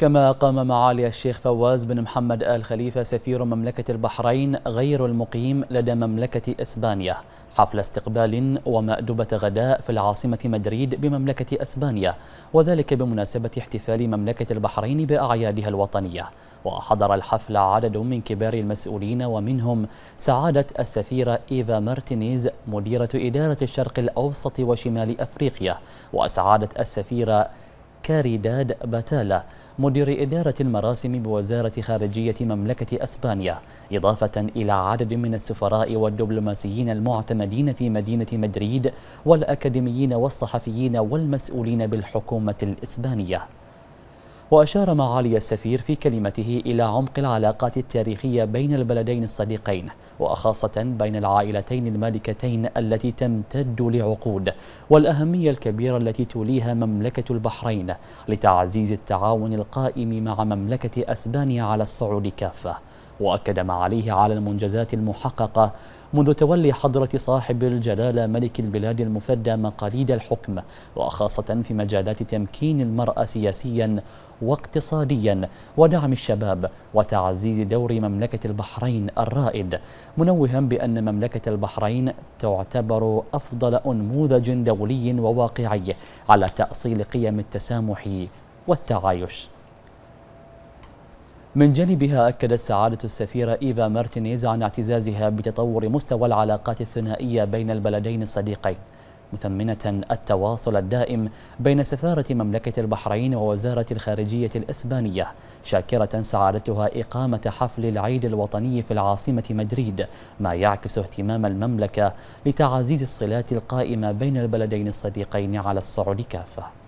كما قام معالي الشيخ فواز بن محمد آل خليفة سفير مملكة البحرين غير المقيم لدى مملكة إسبانيا حفل استقبال ومأدبة غداء في العاصمة مدريد بمملكة إسبانيا وذلك بمناسبة احتفال مملكة البحرين بأعيادها الوطنية وحضر الحفل عدد من كبار المسؤولين ومنهم سعادة السفيرة إيفا مارتينيز مديرة إدارة الشرق الأوسط وشمال أفريقيا وسعادة السفيرة كاريداد باتالا مدير إدارة المراسم بوزارة خارجية مملكة أسبانيا إضافة إلى عدد من السفراء والدبلوماسيين المعتمدين في مدينة مدريد والأكاديميين والصحفيين والمسؤولين بالحكومة الإسبانية وأشار معالي السفير في كلمته إلى عمق العلاقات التاريخية بين البلدين الصديقين وخاصة بين العائلتين المالكتين التي تمتد لعقود والأهمية الكبيرة التي توليها مملكة البحرين لتعزيز التعاون القائم مع مملكة أسبانيا على الصعود كافة وأكد ما عليه على المنجزات المحققة منذ تولي حضرة صاحب الجلالة ملك البلاد المفدى مقاليد الحكم وخاصة في مجالات تمكين المرأة سياسيا واقتصاديا ودعم الشباب وتعزيز دور مملكة البحرين الرائد منوها بأن مملكة البحرين تعتبر أفضل أنموذج دولي وواقعي على تأصيل قيم التسامح والتعايش من جانبها أكدت سعادة السفيرة إيفا مارتينيز عن اعتزازها بتطور مستوى العلاقات الثنائية بين البلدين الصديقين مثمنة التواصل الدائم بين سفارة مملكة البحرين ووزارة الخارجية الإسبانية شاكرة سعادتها إقامة حفل العيد الوطني في العاصمة مدريد ما يعكس اهتمام المملكة لتعزيز الصلات القائمة بين البلدين الصديقين على الصعود كافة